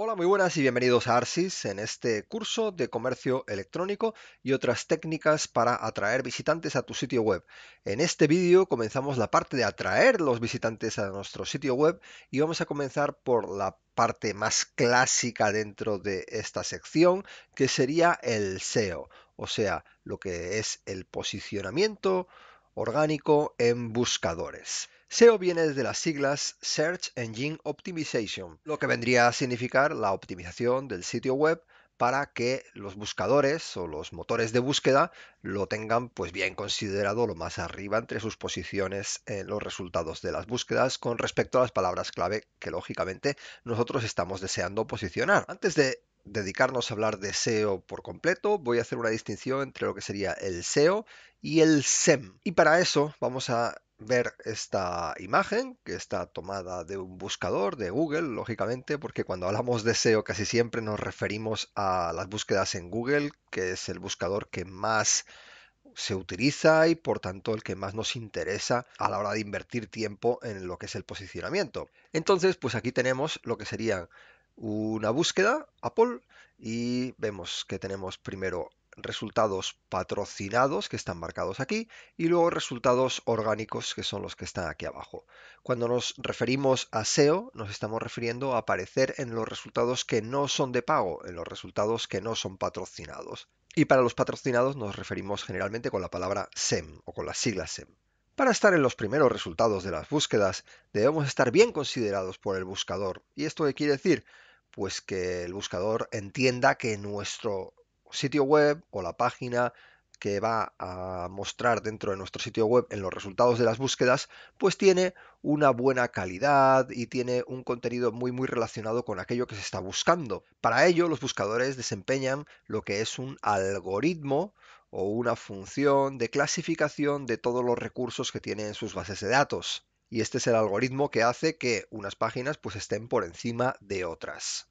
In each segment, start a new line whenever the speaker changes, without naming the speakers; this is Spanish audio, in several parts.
Hola, muy buenas y bienvenidos a Arsis en este curso de comercio electrónico y otras técnicas para atraer visitantes a tu sitio web. En este vídeo comenzamos la parte de atraer los visitantes a nuestro sitio web y vamos a comenzar por la parte más clásica dentro de esta sección que sería el SEO, o sea, lo que es el posicionamiento orgánico en buscadores. SEO viene de las siglas Search Engine Optimization, lo que vendría a significar la optimización del sitio web para que los buscadores o los motores de búsqueda lo tengan pues bien considerado lo más arriba entre sus posiciones en los resultados de las búsquedas con respecto a las palabras clave que lógicamente nosotros estamos deseando posicionar. Antes de dedicarnos a hablar de SEO por completo, voy a hacer una distinción entre lo que sería el SEO y el SEM. Y para eso vamos a ver esta imagen que está tomada de un buscador de Google, lógicamente, porque cuando hablamos de SEO casi siempre nos referimos a las búsquedas en Google, que es el buscador que más se utiliza y por tanto el que más nos interesa a la hora de invertir tiempo en lo que es el posicionamiento. Entonces, pues aquí tenemos lo que sería una búsqueda Apple y vemos que tenemos primero resultados patrocinados que están marcados aquí y luego resultados orgánicos que son los que están aquí abajo. Cuando nos referimos a SEO nos estamos refiriendo a aparecer en los resultados que no son de pago, en los resultados que no son patrocinados. Y para los patrocinados nos referimos generalmente con la palabra SEM o con la sigla SEM. Para estar en los primeros resultados de las búsquedas debemos estar bien considerados por el buscador. ¿Y esto qué quiere decir? Pues que el buscador entienda que nuestro sitio web o la página que va a mostrar dentro de nuestro sitio web en los resultados de las búsquedas, pues tiene una buena calidad y tiene un contenido muy muy relacionado con aquello que se está buscando. Para ello, los buscadores desempeñan lo que es un algoritmo o una función de clasificación de todos los recursos que tienen en sus bases de datos. Y este es el algoritmo que hace que unas páginas pues estén por encima de otras.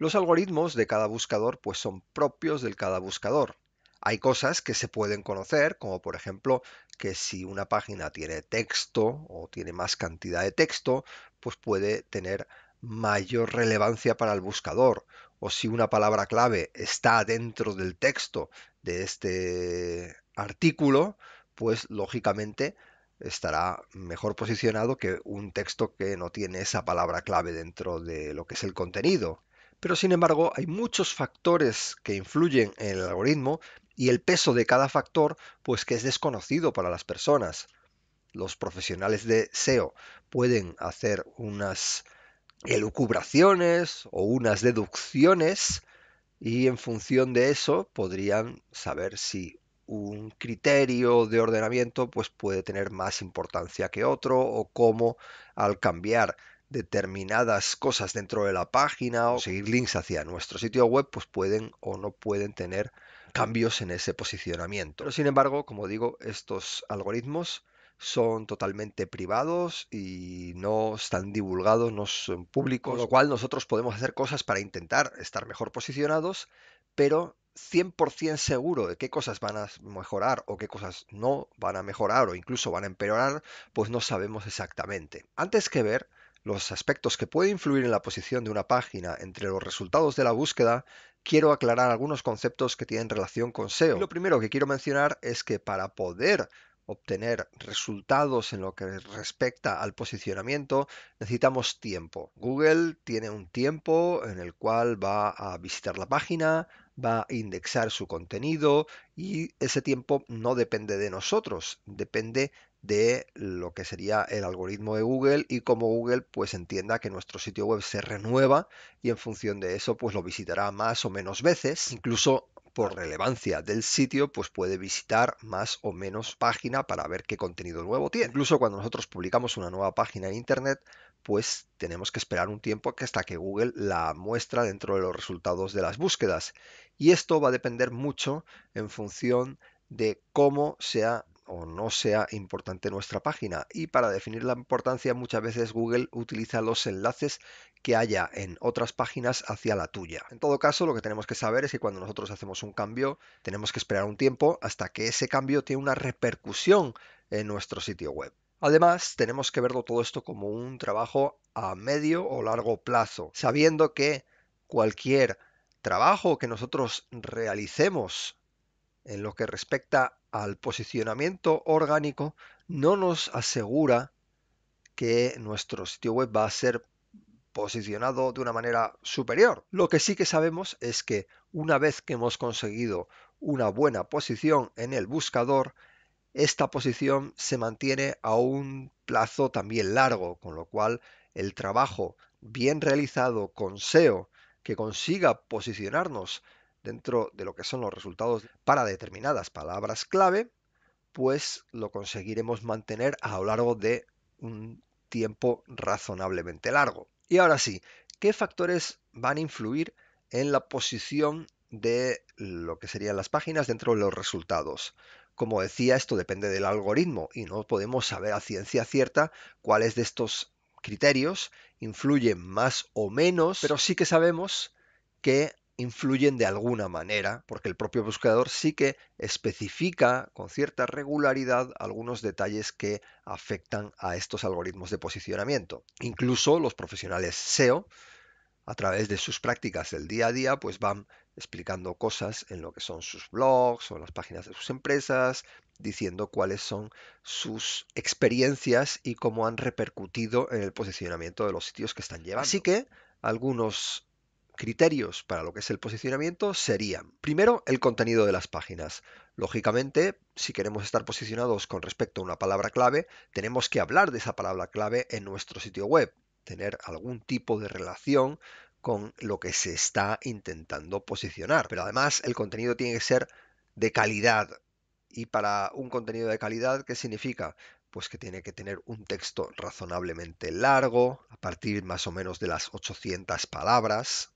Los algoritmos de cada buscador pues son propios del cada buscador. Hay cosas que se pueden conocer, como por ejemplo que si una página tiene texto o tiene más cantidad de texto, pues puede tener mayor relevancia para el buscador. O si una palabra clave está dentro del texto de este artículo, pues lógicamente estará mejor posicionado que un texto que no tiene esa palabra clave dentro de lo que es el contenido pero sin embargo hay muchos factores que influyen en el algoritmo y el peso de cada factor pues que es desconocido para las personas. Los profesionales de SEO pueden hacer unas elucubraciones o unas deducciones y en función de eso podrían saber si un criterio de ordenamiento pues puede tener más importancia que otro o cómo al cambiar determinadas cosas dentro de la página o seguir links hacia nuestro sitio web, pues pueden o no pueden tener cambios en ese posicionamiento. Pero sin embargo, como digo, estos algoritmos son totalmente privados y no están divulgados, no son públicos, con lo cual nosotros podemos hacer cosas para intentar estar mejor posicionados, pero 100% seguro de qué cosas van a mejorar o qué cosas no van a mejorar o incluso van a empeorar, pues no sabemos exactamente. Antes que ver los aspectos que pueden influir en la posición de una página entre los resultados de la búsqueda, quiero aclarar algunos conceptos que tienen relación con SEO. lo primero que quiero mencionar es que para poder obtener resultados en lo que respecta al posicionamiento, necesitamos tiempo. Google tiene un tiempo en el cual va a visitar la página, va a indexar su contenido y ese tiempo no depende de nosotros, depende de lo que sería el algoritmo de Google y como Google pues entienda que nuestro sitio web se renueva y en función de eso pues lo visitará más o menos veces, incluso por relevancia del sitio, pues puede visitar más o menos página para ver qué contenido nuevo tiene. Incluso cuando nosotros publicamos una nueva página en Internet, pues tenemos que esperar un tiempo hasta que Google la muestra dentro de los resultados de las búsquedas. Y esto va a depender mucho en función de cómo sea o no sea importante nuestra página. Y para definir la importancia muchas veces Google utiliza los enlaces que haya en otras páginas hacia la tuya. En todo caso, lo que tenemos que saber es que cuando nosotros hacemos un cambio, tenemos que esperar un tiempo hasta que ese cambio tiene una repercusión en nuestro sitio web. Además, tenemos que verlo todo esto como un trabajo a medio o largo plazo, sabiendo que cualquier trabajo que nosotros realicemos en lo que respecta al posicionamiento orgánico no nos asegura que nuestro sitio web va a ser posicionado de una manera superior. Lo que sí que sabemos es que una vez que hemos conseguido una buena posición en el buscador, esta posición se mantiene a un plazo también largo, con lo cual el trabajo bien realizado con SEO que consiga posicionarnos dentro de lo que son los resultados para determinadas palabras clave, pues lo conseguiremos mantener a lo largo de un tiempo razonablemente largo. Y ahora sí, ¿qué factores van a influir en la posición de lo que serían las páginas dentro de los resultados? Como decía, esto depende del algoritmo y no podemos saber a ciencia cierta cuáles de estos criterios influyen más o menos, pero sí que sabemos que influyen de alguna manera, porque el propio buscador sí que especifica con cierta regularidad algunos detalles que afectan a estos algoritmos de posicionamiento. Incluso los profesionales SEO, a través de sus prácticas del día a día, pues van explicando cosas en lo que son sus blogs o en las páginas de sus empresas, diciendo cuáles son sus experiencias y cómo han repercutido en el posicionamiento de los sitios que están llevando. Así que algunos criterios para lo que es el posicionamiento serían, primero, el contenido de las páginas. Lógicamente, si queremos estar posicionados con respecto a una palabra clave, tenemos que hablar de esa palabra clave en nuestro sitio web, tener algún tipo de relación con lo que se está intentando posicionar. Pero además, el contenido tiene que ser de calidad. Y para un contenido de calidad, ¿qué significa? pues que tiene que tener un texto razonablemente largo, a partir más o menos de las 800 palabras,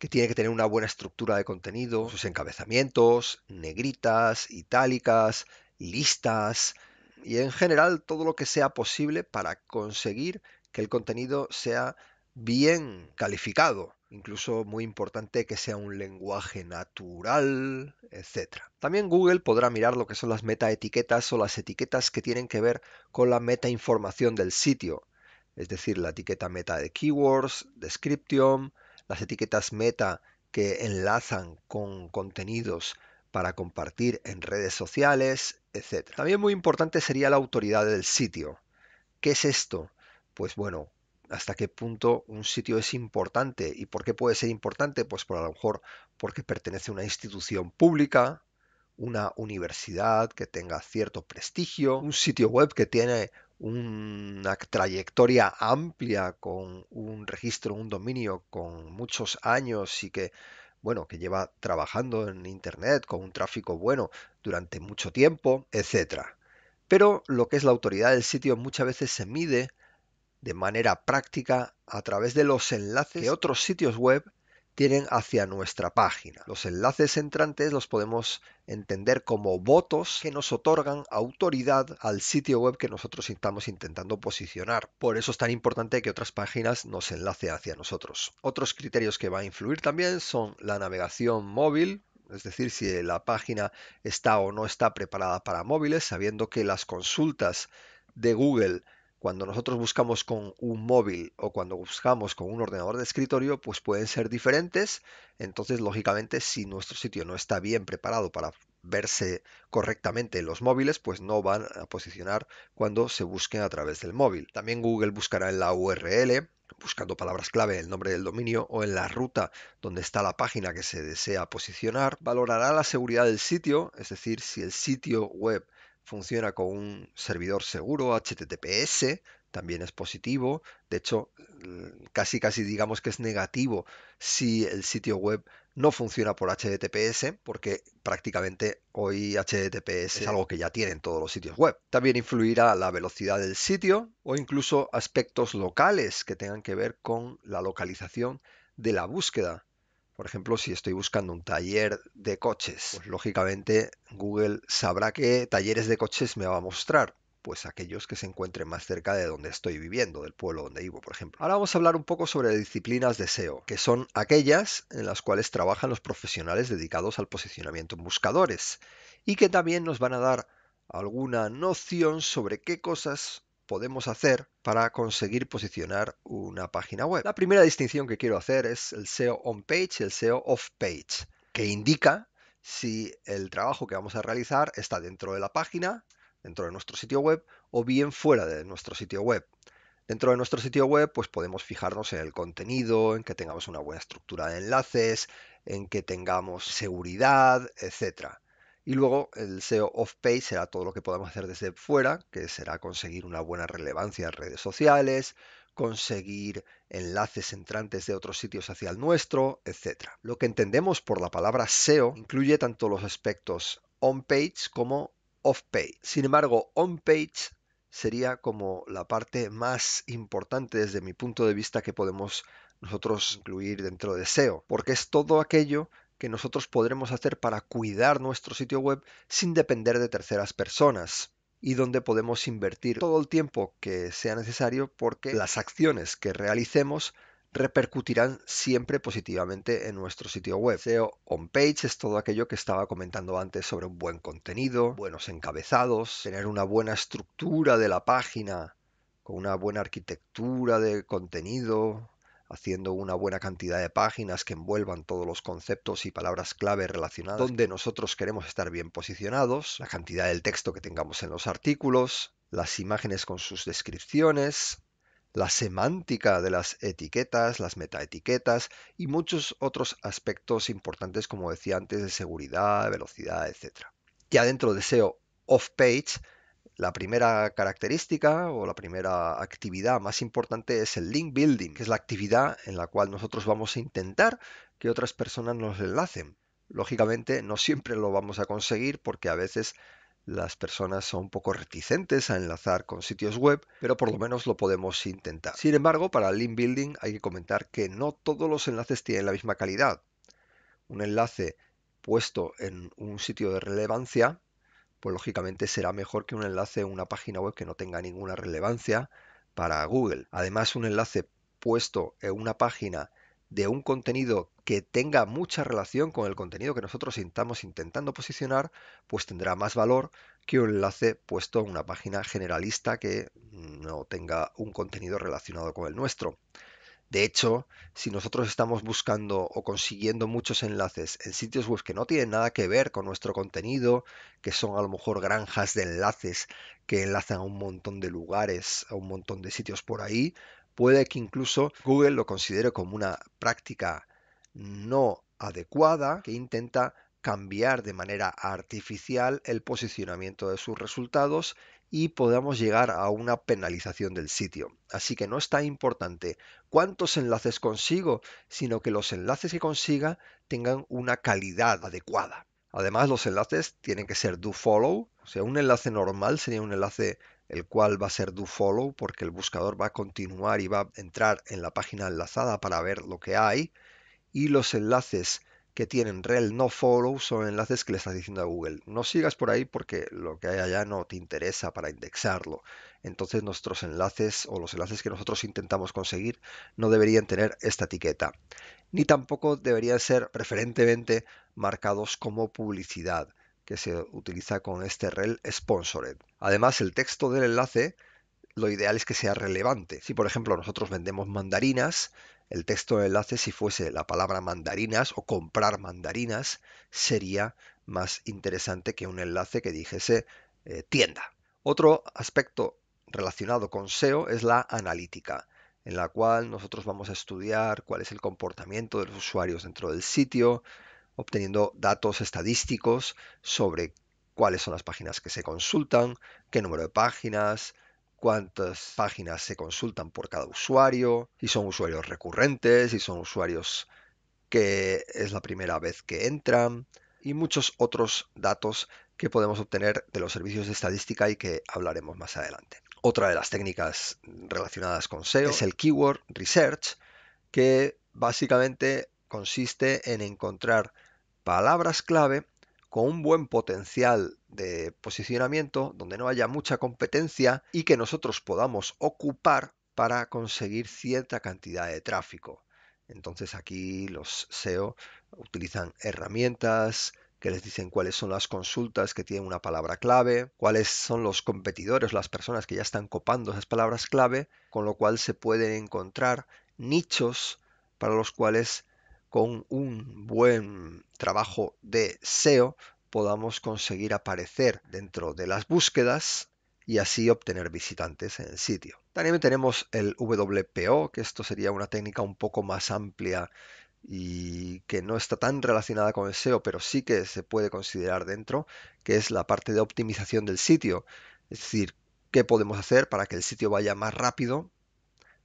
que tiene que tener una buena estructura de contenido, sus encabezamientos, negritas, itálicas, listas y en general todo lo que sea posible para conseguir que el contenido sea bien calificado, incluso muy importante que sea un lenguaje natural, etc. También Google podrá mirar lo que son las metaetiquetas o las etiquetas que tienen que ver con la meta información del sitio, es decir, la etiqueta meta de keywords, description, las etiquetas meta que enlazan con contenidos para compartir en redes sociales, etc. También muy importante sería la autoridad del sitio. ¿Qué es esto? Pues bueno, hasta qué punto un sitio es importante y por qué puede ser importante, pues por a lo mejor porque pertenece a una institución pública, una universidad que tenga cierto prestigio, un sitio web que tiene una trayectoria amplia con un registro, un dominio con muchos años y que bueno, que lleva trabajando en internet con un tráfico bueno durante mucho tiempo, etcétera. Pero lo que es la autoridad del sitio muchas veces se mide de manera práctica a través de los enlaces de otros sitios web tienen hacia nuestra página. Los enlaces entrantes los podemos entender como votos que nos otorgan autoridad al sitio web que nosotros estamos intentando posicionar. Por eso es tan importante que otras páginas nos enlace hacia nosotros. Otros criterios que va a influir también son la navegación móvil, es decir, si la página está o no está preparada para móviles, sabiendo que las consultas de Google cuando nosotros buscamos con un móvil o cuando buscamos con un ordenador de escritorio, pues pueden ser diferentes. Entonces, lógicamente, si nuestro sitio no está bien preparado para verse correctamente en los móviles, pues no van a posicionar cuando se busquen a través del móvil. También Google buscará en la URL buscando palabras clave, el nombre del dominio o en la ruta donde está la página que se desea posicionar. Valorará la seguridad del sitio, es decir, si el sitio web funciona con un servidor seguro, HTTPS, también es positivo. De hecho, casi casi digamos que es negativo si el sitio web no funciona por HTTPS, porque prácticamente hoy HTTPS es algo que ya tienen todos los sitios web. También influirá la velocidad del sitio o incluso aspectos locales que tengan que ver con la localización de la búsqueda. Por ejemplo, si estoy buscando un taller de coches, pues lógicamente Google sabrá qué talleres de coches me va a mostrar. Pues aquellos que se encuentren más cerca de donde estoy viviendo, del pueblo donde vivo, por ejemplo. Ahora vamos a hablar un poco sobre disciplinas de SEO, que son aquellas en las cuales trabajan los profesionales dedicados al posicionamiento en buscadores y que también nos van a dar alguna noción sobre qué cosas podemos hacer para conseguir posicionar una página web. La primera distinción que quiero hacer es el SEO on-page y el SEO off-page, que indica si el trabajo que vamos a realizar está dentro de la página, dentro de nuestro sitio web o bien fuera de nuestro sitio web. Dentro de nuestro sitio web, pues podemos fijarnos en el contenido, en que tengamos una buena estructura de enlaces, en que tengamos seguridad, etcétera. Y luego el SEO off-page será todo lo que podamos hacer desde fuera, que será conseguir una buena relevancia en redes sociales, conseguir enlaces entrantes de otros sitios hacia el nuestro, etc. Lo que entendemos por la palabra SEO incluye tanto los aspectos on-page como off-page. Sin embargo, on-page sería como la parte más importante desde mi punto de vista que podemos nosotros incluir dentro de SEO, porque es todo aquello que nosotros podremos hacer para cuidar nuestro sitio web sin depender de terceras personas y donde podemos invertir todo el tiempo que sea necesario porque las acciones que realicemos repercutirán siempre positivamente en nuestro sitio web. SEO on page es todo aquello que estaba comentando antes sobre un buen contenido, buenos encabezados, tener una buena estructura de la página, con una buena arquitectura de contenido, haciendo una buena cantidad de páginas que envuelvan todos los conceptos y palabras clave relacionadas donde nosotros queremos estar bien posicionados, la cantidad del texto que tengamos en los artículos, las imágenes con sus descripciones, la semántica de las etiquetas, las metaetiquetas y muchos otros aspectos importantes, como decía antes, de seguridad, velocidad, etc. Ya dentro de SEO off-page la primera característica o la primera actividad más importante es el link building, que es la actividad en la cual nosotros vamos a intentar que otras personas nos enlacen. Lógicamente no siempre lo vamos a conseguir porque a veces las personas son un poco reticentes a enlazar con sitios web, pero por lo menos lo podemos intentar. Sin embargo, para el link building hay que comentar que no todos los enlaces tienen la misma calidad. Un enlace puesto en un sitio de relevancia pues lógicamente será mejor que un enlace en una página web que no tenga ninguna relevancia para Google. Además, un enlace puesto en una página de un contenido que tenga mucha relación con el contenido que nosotros estamos intentando posicionar, pues tendrá más valor que un enlace puesto en una página generalista que no tenga un contenido relacionado con el nuestro. De hecho, si nosotros estamos buscando o consiguiendo muchos enlaces en sitios web que no tienen nada que ver con nuestro contenido, que son a lo mejor granjas de enlaces que enlazan a un montón de lugares, a un montón de sitios por ahí, puede que incluso Google lo considere como una práctica no adecuada que intenta cambiar de manera artificial el posicionamiento de sus resultados y podamos llegar a una penalización del sitio. Así que no está importante cuántos enlaces consigo, sino que los enlaces que consiga tengan una calidad adecuada. Además, los enlaces tienen que ser do follow, o sea, un enlace normal sería un enlace el cual va a ser do follow porque el buscador va a continuar y va a entrar en la página enlazada para ver lo que hay y los enlaces que tienen rel no follow son enlaces que le estás diciendo a Google, no sigas por ahí porque lo que hay allá no te interesa para indexarlo. Entonces nuestros enlaces o los enlaces que nosotros intentamos conseguir no deberían tener esta etiqueta, ni tampoco deberían ser preferentemente marcados como publicidad, que se utiliza con este rel sponsored. Además, el texto del enlace lo ideal es que sea relevante. Si, por ejemplo, nosotros vendemos mandarinas, el texto de enlace, si fuese la palabra mandarinas o comprar mandarinas, sería más interesante que un enlace que dijese eh, tienda. Otro aspecto relacionado con SEO es la analítica, en la cual nosotros vamos a estudiar cuál es el comportamiento de los usuarios dentro del sitio, obteniendo datos estadísticos sobre cuáles son las páginas que se consultan, qué número de páginas, cuántas páginas se consultan por cada usuario, si son usuarios recurrentes, si son usuarios que es la primera vez que entran y muchos otros datos que podemos obtener de los servicios de estadística y que hablaremos más adelante. Otra de las técnicas relacionadas con SEO es el Keyword Research, que básicamente consiste en encontrar palabras clave con un buen potencial de posicionamiento, donde no haya mucha competencia y que nosotros podamos ocupar para conseguir cierta cantidad de tráfico. Entonces aquí los SEO utilizan herramientas que les dicen cuáles son las consultas que tienen una palabra clave, cuáles son los competidores, las personas que ya están copando esas palabras clave, con lo cual se pueden encontrar nichos para los cuales con un buen trabajo de SEO podamos conseguir aparecer dentro de las búsquedas y así obtener visitantes en el sitio. También tenemos el WPO, que esto sería una técnica un poco más amplia y que no está tan relacionada con el SEO, pero sí que se puede considerar dentro, que es la parte de optimización del sitio. Es decir, qué podemos hacer para que el sitio vaya más rápido,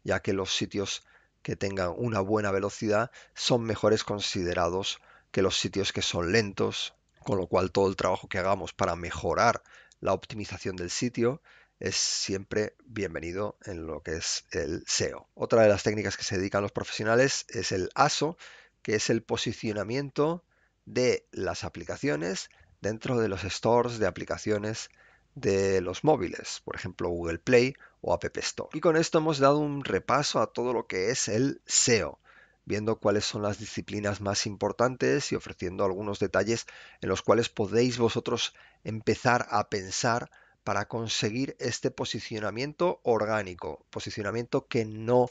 ya que los sitios que tengan una buena velocidad son mejores considerados que los sitios que son lentos, con lo cual todo el trabajo que hagamos para mejorar la optimización del sitio es siempre bienvenido en lo que es el SEO. Otra de las técnicas que se dedican los profesionales es el ASO, que es el posicionamiento de las aplicaciones dentro de los stores de aplicaciones de los móviles, por ejemplo Google Play o App Store. Y con esto hemos dado un repaso a todo lo que es el SEO, viendo cuáles son las disciplinas más importantes y ofreciendo algunos detalles en los cuales podéis vosotros empezar a pensar para conseguir este posicionamiento orgánico, posicionamiento que no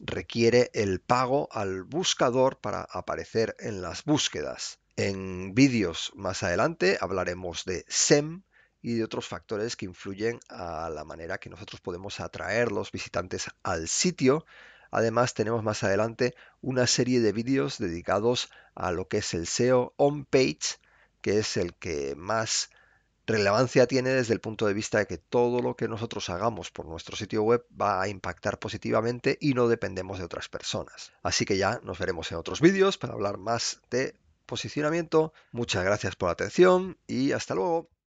requiere el pago al buscador para aparecer en las búsquedas. En vídeos más adelante hablaremos de SEM, y de otros factores que influyen a la manera que nosotros podemos atraer los visitantes al sitio. Además tenemos más adelante una serie de vídeos dedicados a lo que es el SEO on page, que es el que más relevancia tiene desde el punto de vista de que todo lo que nosotros hagamos por nuestro sitio web va a impactar positivamente y no dependemos de otras personas. Así que ya nos veremos en otros vídeos para hablar más de posicionamiento. Muchas gracias por la atención y hasta luego.